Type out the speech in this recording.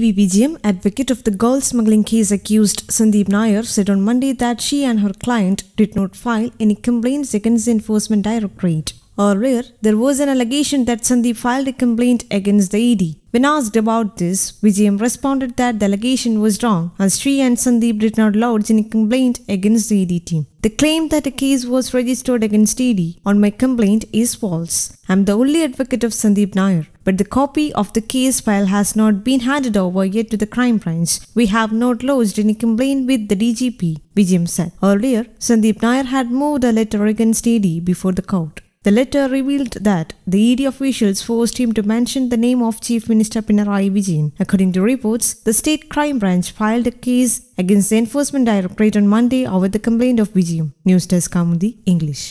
PVBGM, advocate of the gold smuggling case accused Sandeep Nair, said on Monday that she and her client did not file any complaints against the Enforcement Directorate. Earlier, there was an allegation that Sandeep filed a complaint against the ED. When asked about this, Vijayam responded that the allegation was wrong as she and Sandeep did not lodge any complaint against the ED team. The claim that a case was registered against ED on my complaint is false. I am the only advocate of Sandeep Nair but the copy of the case file has not been handed over yet to the crime branch. We have not lodged any complaint with the DGP, Vijayam said. Earlier, Sandeep Nair had moved a letter against ED before the court. The letter revealed that the ED officials forced him to mention the name of Chief Minister Pinarayi Vijayan. According to reports, the state crime branch filed a case against the enforcement directorate on Monday over the complaint of Vijayan. News Desk Amundi, English.